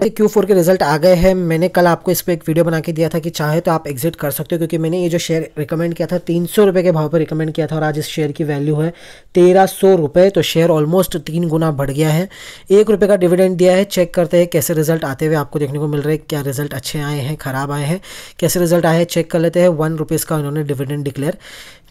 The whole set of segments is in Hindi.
क्यू फोर के रिजल्ट आ गए हैं मैंने कल आपको इस पर एक वीडियो बना के दिया था कि चाहे तो आप एग्जिट कर सकते हो क्योंकि मैंने ये जो शेयर रिकमेंड किया था तीन सौ रुपये के भाव पर रिकमेंड किया था और आज इस शेयर की वैल्यू है तेरह सौ रुपये तो शेयर ऑलमोस्ट तीन गुना बढ़ गया है एक रुपये का डिविडेंड दिया है चेक करते हैं कैसे रिजल्ट आते हुए आपको देखने को मिल रहे हैं क्या रिजल्ट अच्छे आए हैं ख़राब आए हैं कैसे रिजल्ट आए हैं चेक कर लेते हैं वन रुपीज़ का उन्होंने डिविडेंड डिक्लेयर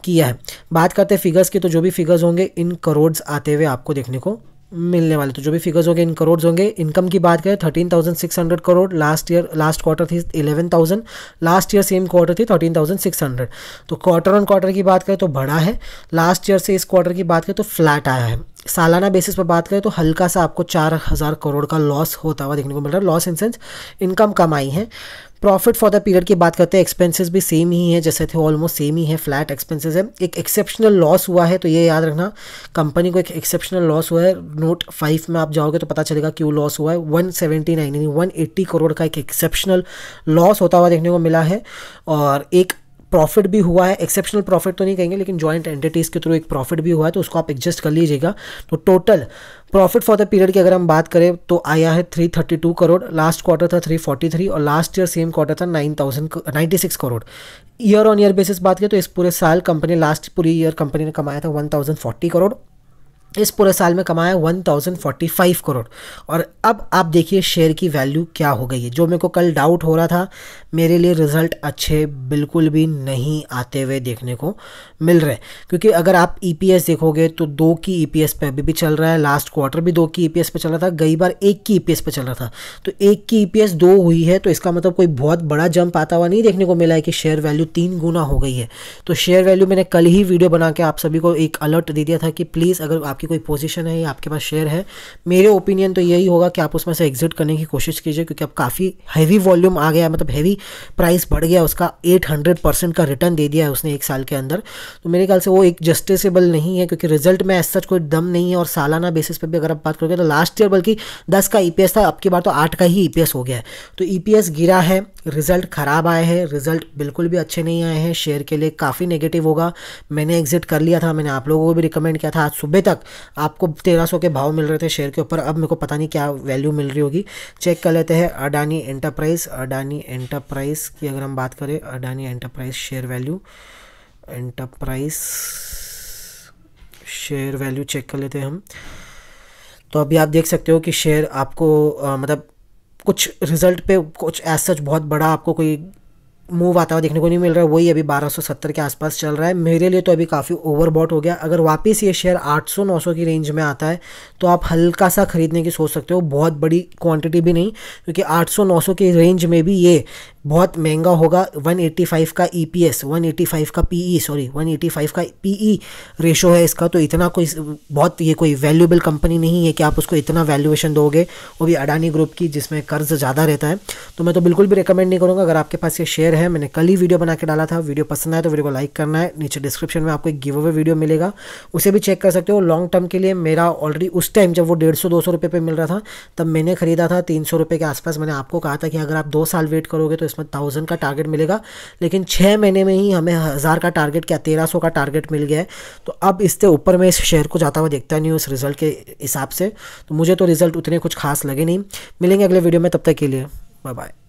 किया है बात करते हैं फिगर्स की तो जो भी फिगर्स होंगे इन करोड़ आते हुए आपको देखने को मिलने वाले तो जो भी फिगर्स होंगे इन करोड़ होंगे इनकम की बात करें thirteen thousand six hundred crore last year last quarter थी eleven thousand last year same quarter थी थर्टीन थाउजेंड सिक्स हंड्रेड तो क्वार्टर ऑन क्वार्टर की बात करें तो बढ़ा है लास्ट ईयर से इस क्वार्टर की बात करें तो फ्लैट आया है सालाना बेसिस पर बात करें तो हल्का सा आपको चार हज़ार करोड़ का लॉस होता हुआ देखने को मिल रहा है लॉस इन सेंस इनकम कम आई है प्रॉफिट फॉर द पीरियड की बात करते हैं एक्सपेंसेस भी सेम ही है जैसे थे ऑलमोस्ट सेम ही है फ्लैट एक्सपेंसेस है एक एक्सेप्शनल लॉस हुआ है तो ये याद रखना कंपनी को एक एक्सेप्शनल लॉस हुआ है नोट फाइव में आप जाओगे तो पता चलेगा क्यों लॉस हुआ है वन सेवेंटी नाइन यानी वन एट्टी करोड़ का एक एक्सेप्शनल लॉस होता हुआ देखने को मिला है और एक प्रॉफिट भी हुआ है एक्सेप्शनल प्रॉफिट तो नहीं कहेंगे लेकिन ज्वाइंट एंटिटीज़ के थ्रू एक प्रॉफिट भी हुआ है तो उसको आप एडजस्ट कर लीजिएगा तो total profit for the period की अगर हम बात करें तो आया है 332 करोड़ लास्ट क्वार्टर था 343 और लास्ट ईयर सेम क्वार्टर था 9000 96 crore year on year basis बात करें तो इस पूरे साल कंपनी लास्ट पूरी ईयर कंपनी ने कमाया था 1040 करोड़ इस पूरे साल में कमाया 1045 करोड़ और अब आप देखिए शेयर की वैल्यू क्या हो गई है जो मेरे को कल डाउट हो रहा था मेरे लिए रिजल्ट अच्छे बिल्कुल भी नहीं आते हुए देखने को मिल रहे क्योंकि अगर आप ई e देखोगे तो दो की ईपीएस e पे अभी भी चल रहा है लास्ट क्वार्टर भी दो की ईपीएस e पे चल रहा था गई बार एक की ई पी चल रहा था तो एक की ई दो हुई है तो इसका मतलब कोई बहुत बड़ा जंप आता हुआ नहीं देखने को मिला है कि शेयर वैल्यू तीन गुना हो गई है तो शेयर वैल्यू मैंने कल ही वीडियो बना के आप सभी को एक अलर्ट दे दिया था कि प्लीज़ अगर आप आपकी कोई पोजीशन है या आपके पास शेयर है मेरे ओपिनियन तो यही होगा कि आप उसमें से एग्जिट करने की कोशिश कीजिए क्योंकि अब काफ़ी हैवी वॉल्यूम आ गया मतलब हैवी प्राइस बढ़ गया उसका एट हंड्रेड परसेंट का रिटर्न दे दिया है उसने एक साल के अंदर तो मेरे ख्याल से वो एक जस्टिसेबल नहीं है क्योंकि रिजल्ट में एज सच कोई दम नहीं है और सालाना बेसिस पर भी अगर आप बात करोगे तो लास्ट ईयर बल्कि दस का ई e था अब की बार तो आठ का ही ई e हो गया है तो ई e गिरा है रिजल्ट ख़राब आए हैं रिजल्ट बिल्कुल भी अच्छे नहीं आए हैं शेयर के लिए काफ़ी नेगेटिव होगा मैंने एग्जिट कर लिया था मैंने आप लोगों को भी रिकमेंड किया था आज सुबह तक आपको तेरह सौ के भाव मिल रहे थे शेयर के ऊपर अब मेरे को पता नहीं क्या वैल्यू मिल रही होगी चेक कर लेते हैं अडानी एंटरप्राइज अडानी एंटरप्राइज की अगर हम बात करें Adani enterprise share value enterprise share value check कर लेते हैं हम तो अभी आप देख सकते हो कि शेयर आपको आ, मतलब कुछ रिजल्ट पे कुछ एज सच बहुत बड़ा आपको कोई मूव आता हुआ देखने को नहीं मिल रहा है वही अभी 1270 के आसपास चल रहा है मेरे लिए तो अभी काफ़ी ओवरबॉट हो गया अगर वापस ये शेयर 800-900 की रेंज में आता है तो आप हल्का सा ख़रीदने की सोच सकते हो बहुत बड़ी क्वांटिटी भी नहीं क्योंकि 800-900 की रेंज में भी ये बहुत महंगा होगा 185 का ई e 185 का पी सॉरी 185 का पी ई रेशो है इसका तो इतना कोई बहुत ये कोई वैल्यूएबल कंपनी नहीं है कि आप उसको इतना वैल्यूएशन दोगे वो भी अडानी ग्रुप की जिसमें कर्ज ज़्यादा रहता है तो मैं तो बिल्कुल भी रिकमेंड नहीं करूँगा अगर आपके पास ये शेयर है मैंने कल ही वीडियो बना के डाला था वीडियो पसंद आया तो वीडियो को लाइक करना है नीचे डिस्क्रिप्शन में आपको एक गिव अवे वीडियो मिलेगा उसे भी चेक कर सकते हो लॉन्ग टर्म के लिए मेरा ऑलरेडी उस टाइम जब वो डेढ़ सौ दो सौ रुपये मिल रहा था तब मैंने खरीदा था तीन सौ रुपये के आसपास मैंने आपको कहा था कि अगर आप दो साल वेट करोगे तो इसमें थाउजेंड का टारगेट मिलेगा लेकिन छः महीने में ही हमें हज़ार का टारगेट क्या तेरह सौ का टारगेट मिल गया है तो अब इससे ऊपर मैं इस शेयर को जाता हुआ देखता नहीं हूँ इस रिज़ल्ट के हिसाब से तो मुझे तो रिज़ल्ट उतने कुछ खास लगे नहीं मिलेंगे अगले वीडियो में तब तक के लिए बाय बाय